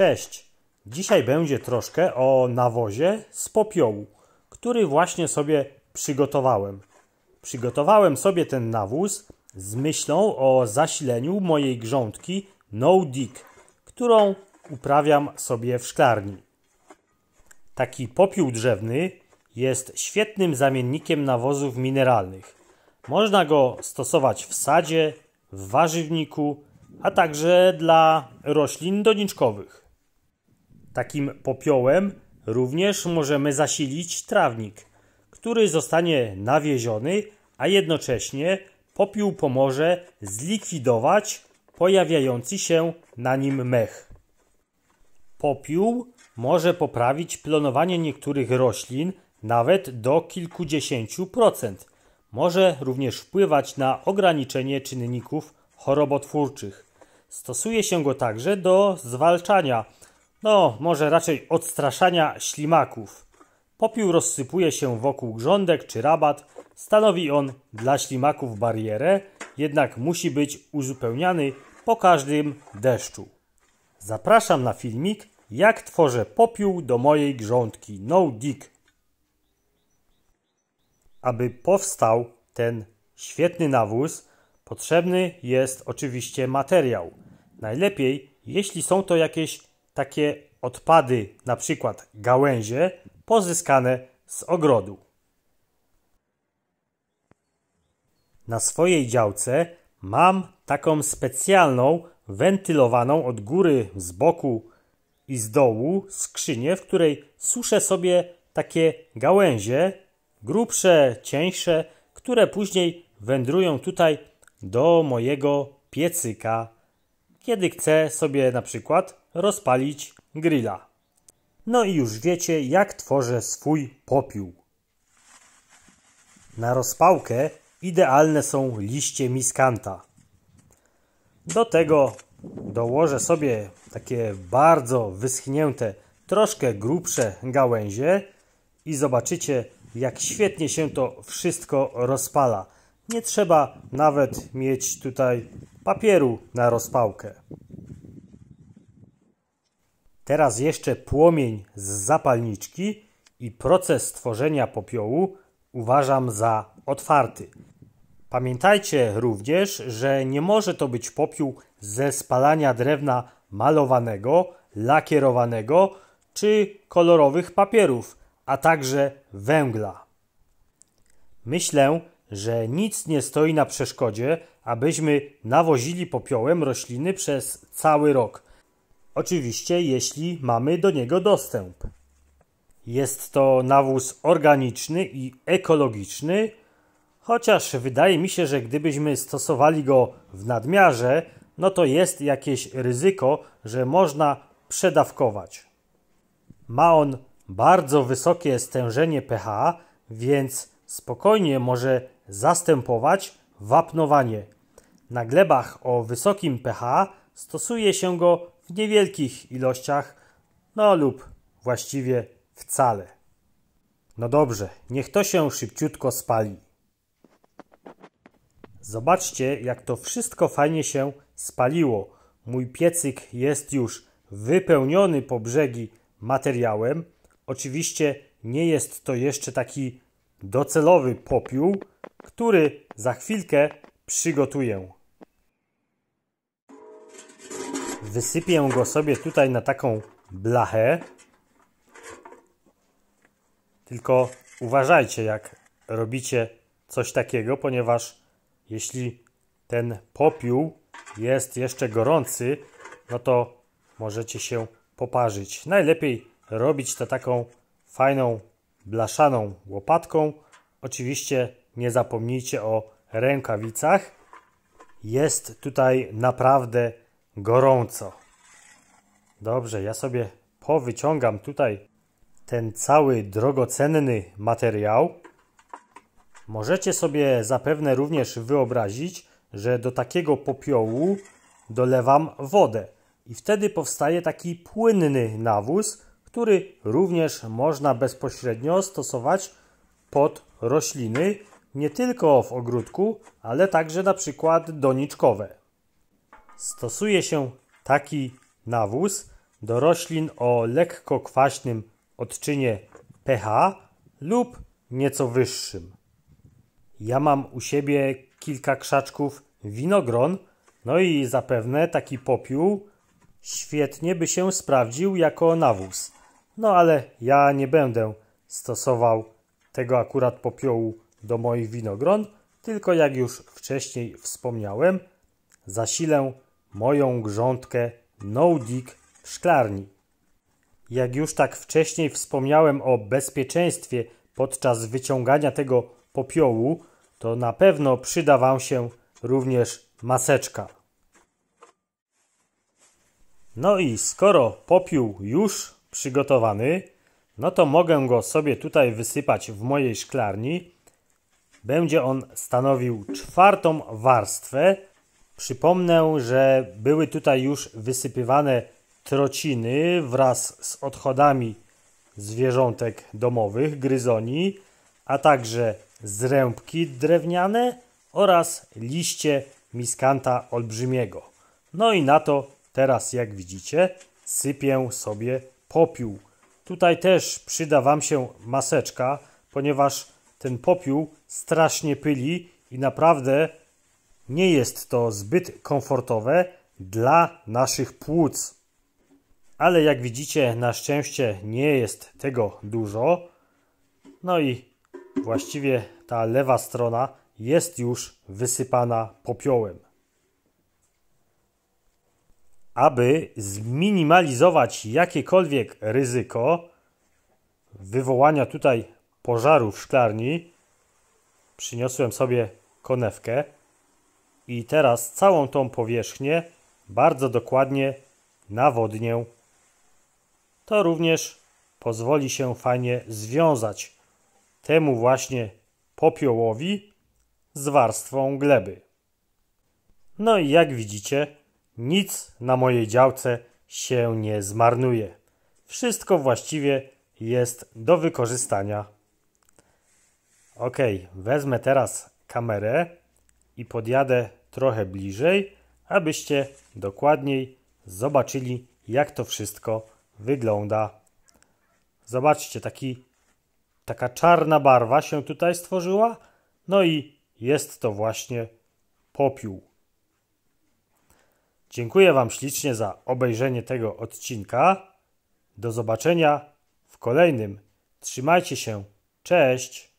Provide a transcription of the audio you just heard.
Cześć! Dzisiaj będzie troszkę o nawozie z popiołu, który właśnie sobie przygotowałem. Przygotowałem sobie ten nawóz z myślą o zasileniu mojej grządki No Dig, którą uprawiam sobie w szklarni. Taki popiół drzewny jest świetnym zamiennikiem nawozów mineralnych. Można go stosować w sadzie, w warzywniku, a także dla roślin doniczkowych. Takim popiołem również możemy zasilić trawnik, który zostanie nawieziony, a jednocześnie popiół pomoże zlikwidować pojawiający się na nim mech. Popiół może poprawić plonowanie niektórych roślin nawet do kilkudziesięciu procent. Może również wpływać na ograniczenie czynników chorobotwórczych. Stosuje się go także do zwalczania no, może raczej odstraszania ślimaków. Popiół rozsypuje się wokół grządek czy rabat. Stanowi on dla ślimaków barierę, jednak musi być uzupełniany po każdym deszczu. Zapraszam na filmik, jak tworzę popiół do mojej grządki No Dig. Aby powstał ten świetny nawóz, potrzebny jest oczywiście materiał. Najlepiej, jeśli są to jakieś takie odpady, na przykład gałęzie, pozyskane z ogrodu. Na swojej działce mam taką specjalną, wentylowaną od góry, z boku i z dołu skrzynię, w której suszę sobie takie gałęzie, grubsze, cieńsze, które później wędrują tutaj do mojego piecyka, kiedy chcę sobie na przykład rozpalić grilla. No i już wiecie, jak tworzę swój popiół. Na rozpałkę idealne są liście miskanta. Do tego dołożę sobie takie bardzo wyschnięte, troszkę grubsze gałęzie i zobaczycie, jak świetnie się to wszystko rozpala. Nie trzeba nawet mieć tutaj papieru na rozpałkę. Teraz jeszcze płomień z zapalniczki i proces tworzenia popiołu uważam za otwarty. Pamiętajcie również, że nie może to być popiół ze spalania drewna malowanego, lakierowanego czy kolorowych papierów, a także węgla. Myślę, że nic nie stoi na przeszkodzie, abyśmy nawozili popiołem rośliny przez cały rok – Oczywiście, jeśli mamy do niego dostęp. Jest to nawóz organiczny i ekologiczny, chociaż wydaje mi się, że gdybyśmy stosowali go w nadmiarze, no to jest jakieś ryzyko, że można przedawkować. Ma on bardzo wysokie stężenie pH, więc spokojnie może zastępować wapnowanie. Na glebach o wysokim pH stosuje się go w niewielkich ilościach, no lub właściwie wcale. No dobrze, niech to się szybciutko spali. Zobaczcie, jak to wszystko fajnie się spaliło. Mój piecyk jest już wypełniony po brzegi materiałem. Oczywiście nie jest to jeszcze taki docelowy popiół, który za chwilkę przygotuję. Wysypię go sobie tutaj na taką blachę. Tylko uważajcie, jak robicie coś takiego, ponieważ jeśli ten popiół jest jeszcze gorący, no to możecie się poparzyć. Najlepiej robić to taką fajną, blaszaną łopatką. Oczywiście nie zapomnijcie o rękawicach. Jest tutaj naprawdę gorąco. Dobrze, ja sobie powyciągam tutaj ten cały drogocenny materiał. Możecie sobie zapewne również wyobrazić, że do takiego popiołu dolewam wodę i wtedy powstaje taki płynny nawóz, który również można bezpośrednio stosować pod rośliny, nie tylko w ogródku, ale także na przykład doniczkowe. Stosuje się taki nawóz do roślin o lekko kwaśnym odczynie pH lub nieco wyższym. Ja mam u siebie kilka krzaczków winogron, no i zapewne taki popiół świetnie by się sprawdził jako nawóz. No ale ja nie będę stosował tego akurat popiołu do moich winogron, tylko jak już wcześniej wspomniałem, zasilę moją grządkę No w szklarni. Jak już tak wcześniej wspomniałem o bezpieczeństwie podczas wyciągania tego popiołu, to na pewno przyda Wam się również maseczka. No i skoro popiół już przygotowany, no to mogę go sobie tutaj wysypać w mojej szklarni. Będzie on stanowił czwartą warstwę, Przypomnę, że były tutaj już wysypywane trociny wraz z odchodami zwierzątek domowych, gryzoni, a także zrębki drewniane oraz liście miskanta olbrzymiego. No i na to teraz, jak widzicie, sypię sobie popiół. Tutaj też przyda Wam się maseczka, ponieważ ten popiół strasznie pyli i naprawdę nie jest to zbyt komfortowe dla naszych płuc. Ale jak widzicie, na szczęście nie jest tego dużo. No i właściwie ta lewa strona jest już wysypana popiołem. Aby zminimalizować jakiekolwiek ryzyko wywołania tutaj pożaru w szklarni, przyniosłem sobie konewkę i teraz całą tą powierzchnię bardzo dokładnie nawodnię. To również pozwoli się fajnie związać temu właśnie popiołowi z warstwą gleby. No i jak widzicie, nic na mojej działce się nie zmarnuje. Wszystko właściwie jest do wykorzystania. Ok, wezmę teraz kamerę i podjadę trochę bliżej, abyście dokładniej zobaczyli, jak to wszystko wygląda. Zobaczcie, taki, taka czarna barwa się tutaj stworzyła, no i jest to właśnie popiół. Dziękuję Wam ślicznie za obejrzenie tego odcinka. Do zobaczenia w kolejnym. Trzymajcie się. Cześć!